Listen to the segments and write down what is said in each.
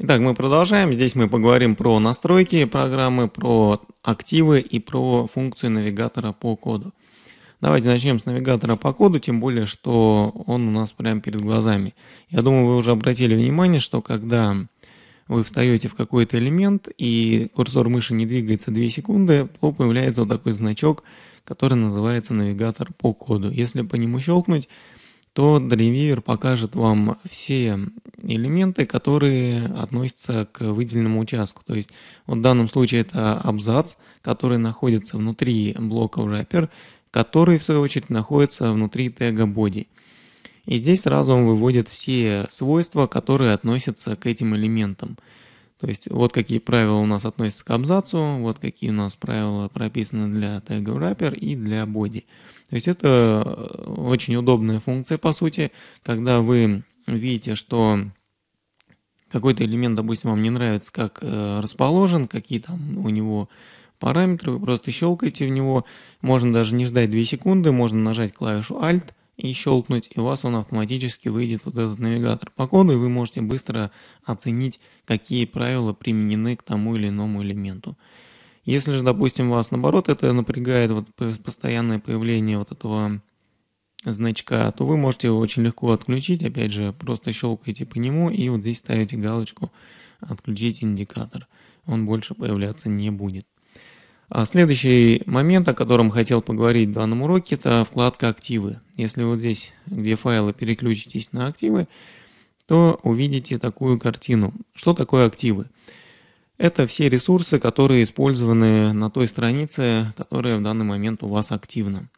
Итак, мы продолжаем. Здесь мы поговорим про настройки программы, про активы и про функцию навигатора по коду. Давайте начнем с навигатора по коду, тем более, что он у нас прямо перед глазами. Я думаю, вы уже обратили внимание, что когда вы встаете в какой-то элемент и курсор мыши не двигается 2 секунды, то появляется вот такой значок, который называется навигатор по коду. Если по нему щелкнуть, то Dreamweaver покажет вам все элементы, которые относятся к выделенному участку. То есть вот в данном случае это абзац, который находится внутри блока wrapper, который в свою очередь находится внутри тега body. И здесь сразу он выводит все свойства, которые относятся к этим элементам. То есть вот какие правила у нас относятся к абзацу, вот какие у нас правила прописаны для тега wrapper и для body. То есть это э, очень удобная функция по сути, когда вы видите, что какой-то элемент, допустим, вам не нравится, как э, расположен, какие там у него параметры, вы просто щелкаете в него, можно даже не ждать 2 секунды, можно нажать клавишу Alt, и щелкнуть, и у вас он автоматически выйдет вот этот навигатор по коду, и вы можете быстро оценить, какие правила применены к тому или иному элементу. Если же, допустим, вас наоборот это напрягает, вот постоянное появление вот этого значка, то вы можете его очень легко отключить, опять же, просто щелкаете по нему и вот здесь ставите галочку «Отключить индикатор». Он больше появляться не будет. А следующий момент, о котором хотел поговорить в данном уроке, это вкладка «Активы». Если вот здесь, где файлы, переключитесь на «Активы», то увидите такую картину. Что такое «Активы»? Это все ресурсы, которые использованы на той странице, которая в данный момент у вас активна.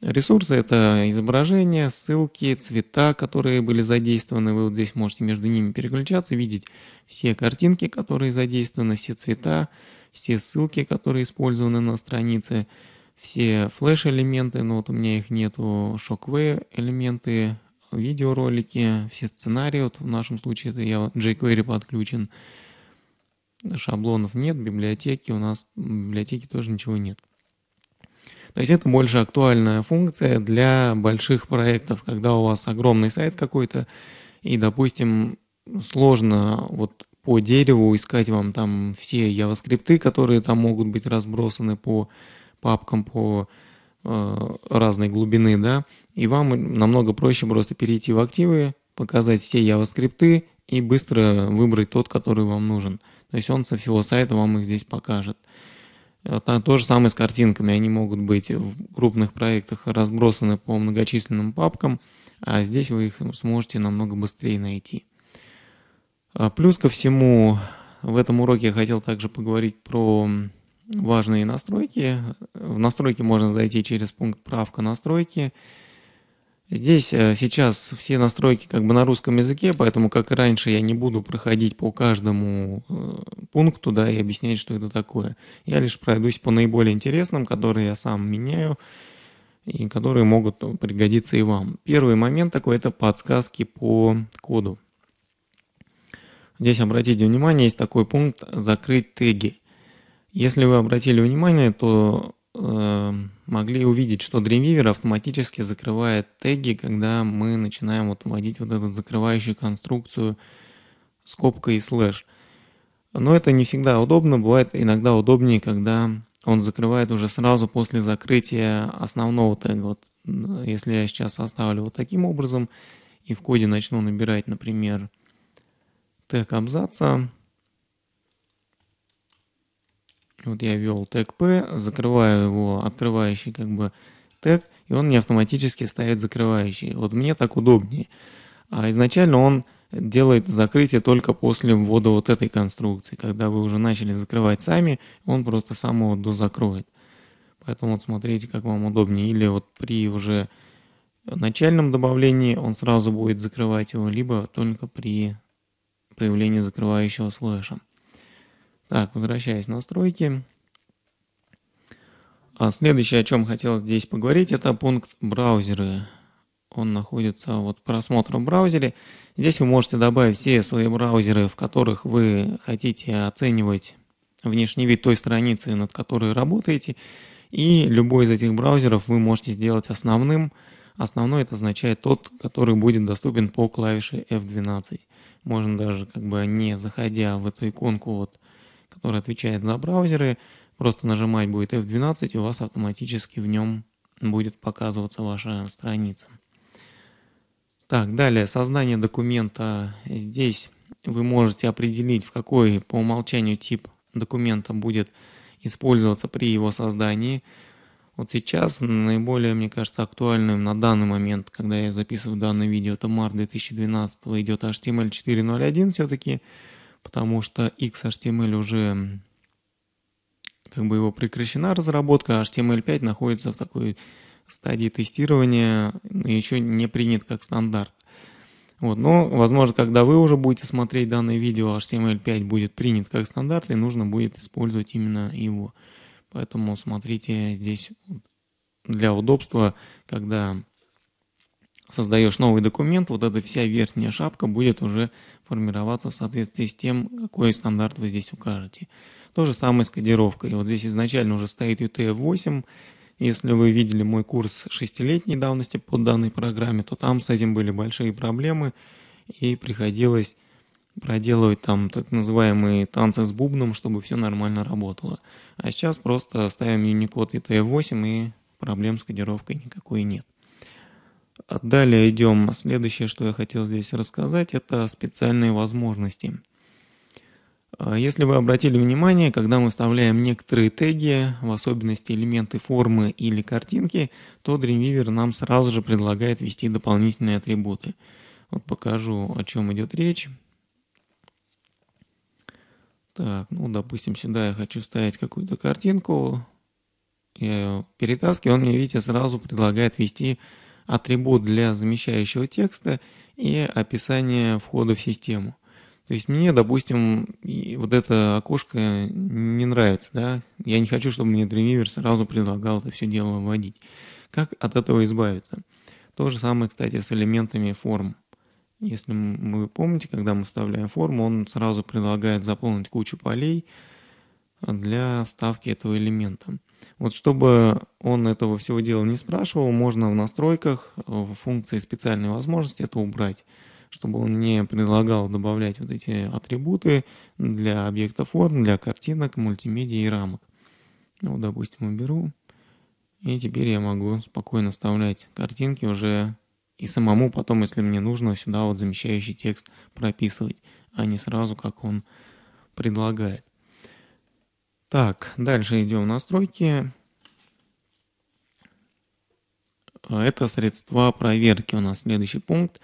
Ресурсы – это изображения, ссылки, цвета, которые были задействованы. Вы вот здесь можете между ними переключаться, видеть все картинки, которые задействованы, все цвета, все ссылки, которые использованы на странице, все флеш-элементы, но вот у меня их нету, Shockwave элементы, видеоролики, все сценарии, вот в нашем случае это я jQuery подключен, шаблонов нет, библиотеки у нас, библиотеки тоже ничего нет. То есть это больше актуальная функция для больших проектов, когда у вас огромный сайт какой-то, и, допустим, сложно вот по дереву искать вам там все JavaScript, которые там могут быть разбросаны по папкам, по э, разной глубины, да, и вам намного проще просто перейти в активы, показать все JavaScript и быстро выбрать тот, который вам нужен. То есть он со всего сайта вам их здесь покажет. То же самое с картинками. Они могут быть в крупных проектах разбросаны по многочисленным папкам, а здесь вы их сможете намного быстрее найти. А плюс ко всему, в этом уроке я хотел также поговорить про важные настройки. В настройки можно зайти через пункт «Правка настройки». настройки Здесь э, сейчас все настройки как бы на русском языке, поэтому, как и раньше, я не буду проходить по каждому э, пункту да, и объяснять, что это такое. Я лишь пройдусь по наиболее интересным, которые я сам меняю и которые могут пригодиться и вам. Первый момент такой – это подсказки по коду. Здесь обратите внимание, есть такой пункт «Закрыть теги». Если вы обратили внимание, то э, могли увидеть, что Dreamweaver автоматически закрывает теги, когда мы начинаем вот вводить вот эту закрывающую конструкцию скобка и слэш. Но это не всегда удобно, бывает иногда удобнее, когда он закрывает уже сразу после закрытия основного тега. Вот если я сейчас оставлю вот таким образом и в коде начну набирать, например, тег абзаца, вот я ввел тег P, закрываю его открывающий как бы тег, и он мне автоматически ставит закрывающий. Вот мне так удобнее. А изначально он делает закрытие только после ввода вот этой конструкции. Когда вы уже начали закрывать сами, он просто сам его дозакроет. Поэтому вот смотрите, как вам удобнее. Или вот при уже начальном добавлении он сразу будет закрывать его, либо только при появлении закрывающего слэша. Так, возвращаясь в настройки. А следующее, о чем хотел здесь поговорить, это пункт браузеры. Он находится вот просмотр в браузере. Здесь вы можете добавить все свои браузеры, в которых вы хотите оценивать внешний вид той страницы, над которой работаете. И любой из этих браузеров вы можете сделать основным. Основной это означает тот, который будет доступен по клавише F12. Можно даже как бы не заходя в эту иконку вот который отвечает за браузеры. Просто нажимать будет F12, и у вас автоматически в нем будет показываться ваша страница. Так, далее, создание документа. Здесь вы можете определить, в какой по умолчанию тип документа будет использоваться при его создании. Вот сейчас наиболее, мне кажется, актуальным на данный момент, когда я записываю данное видео, это март 2012, идет HTML 4.0.1 все-таки потому что XHTML уже как бы его прекращена разработка, а HTML5 находится в такой стадии тестирования и еще не принят как стандарт. Вот, но, возможно, когда вы уже будете смотреть данное видео, HTML5 будет принят как стандарт, и нужно будет использовать именно его. Поэтому смотрите здесь для удобства, когда создаешь новый документ, вот эта вся верхняя шапка будет уже формироваться в соответствии с тем, какой стандарт вы здесь укажете. То же самое с кодировкой. Вот здесь изначально уже стоит UTF-8. Если вы видели мой курс шестилетней давности по данной программе, то там с этим были большие проблемы, и приходилось проделывать там так называемые танцы с бубном, чтобы все нормально работало. А сейчас просто ставим Unicode UTF-8 и проблем с кодировкой никакой нет. А далее идем. Следующее, что я хотел здесь рассказать, это специальные возможности. А, если вы обратили внимание, когда мы вставляем некоторые теги, в особенности элементы формы или картинки, то Dreamweaver нам сразу же предлагает ввести дополнительные атрибуты. Вот покажу, о чем идет речь. Так, ну, допустим, сюда я хочу вставить какую-то картинку. Я ее перетаскиваю, он мне, видите, сразу предлагает ввести атрибут для замещающего текста и описание входа в систему. То есть мне, допустим, вот это окошко не нравится, да, я не хочу, чтобы мне Dreamweaver сразу предлагал это все дело вводить. Как от этого избавиться? То же самое, кстати, с элементами форм. Если вы помните, когда мы вставляем форму, он сразу предлагает заполнить кучу полей а, для вставки этого элемента. Вот чтобы он этого всего дела не спрашивал, можно в настройках э, в функции специальной возможности это убрать, чтобы он не предлагал добавлять вот эти атрибуты для объекта форм, для картинок, мультимедиа и рамок. Ну, допустим, уберу. И теперь я могу спокойно вставлять картинки уже и самому потом, если мне нужно, сюда вот замещающий текст прописывать, а не сразу, как он предлагает. Так, дальше идем в настройки. А, это средства проверки у нас следующий пункт.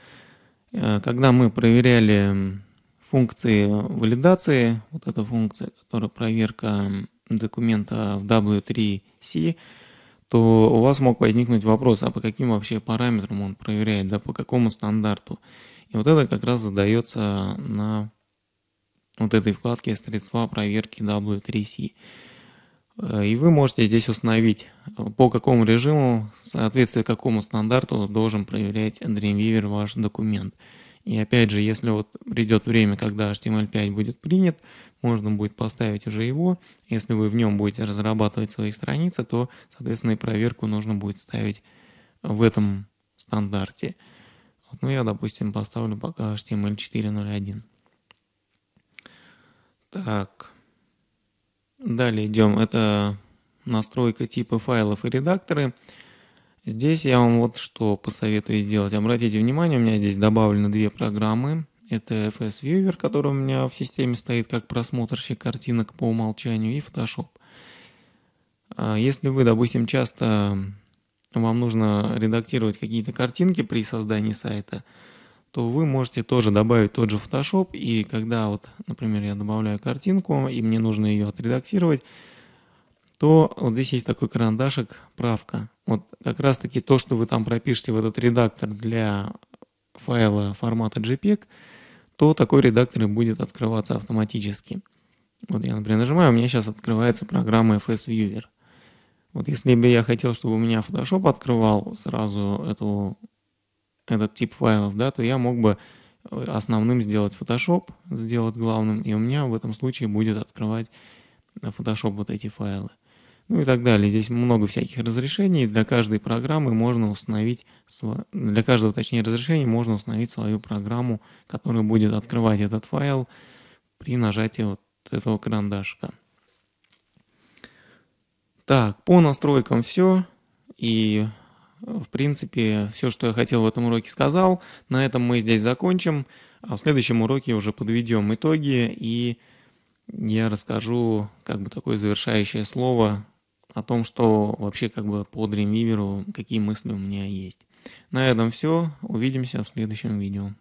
Э, когда мы проверяли функции валидации, вот эта функция, которая проверка документа в W3C, то у вас мог возникнуть вопрос, а по каким вообще параметрам он проверяет, да, по какому стандарту. И вот это как раз задается на вот этой вкладке «Средства проверки W3C». Э, и вы можете здесь установить, э, по какому режиму, в соответствии какому стандарту должен проверять Dreamweaver ваш документ. И опять же, если вот придет время, когда HTML5 будет принят, можно будет поставить уже его. Если вы в нем будете разрабатывать свои страницы, то, соответственно, и проверку нужно будет ставить в этом стандарте. Ну, я, допустим, поставлю пока HTML 4.01. Так. Далее идем. Это настройка типа файлов и редакторы. Здесь я вам вот что посоветую сделать. Обратите внимание, у меня здесь добавлены две программы. Это FS Viewer, который у меня в системе стоит как просмотрщик картинок по умолчанию, и Photoshop. А если вы, допустим, часто вам нужно редактировать какие-то картинки при создании сайта, то вы можете тоже добавить тот же Photoshop, и когда вот, например, я добавляю картинку, и мне нужно ее отредактировать, то вот здесь есть такой карандашик правка. Вот как раз таки то, что вы там пропишете в этот редактор для файла формата JPEG, то такой редактор и будет открываться автоматически. Вот я, например, нажимаю, у меня сейчас открывается программа FS Viewer. Вот если бы я хотел, чтобы у меня Photoshop открывал сразу эту этот тип файлов, да, то я мог бы э, основным сделать Photoshop, сделать главным, и у меня в этом случае будет открывать э, Photoshop вот эти файлы. Ну и так далее. Здесь много всяких разрешений. Для каждой программы можно установить, для каждого, точнее, разрешения можно установить свою программу, которая будет открывать этот файл при нажатии вот этого карандашика. Так, по настройкам все. И ну, в принципе, все, что я хотел в этом уроке сказал. На этом мы здесь закончим. А в следующем уроке уже подведем итоги и я расскажу как бы такое завершающее слово о том, что вообще как бы по Dreamweaver, какие мысли у меня есть. На этом все. Увидимся в следующем видео.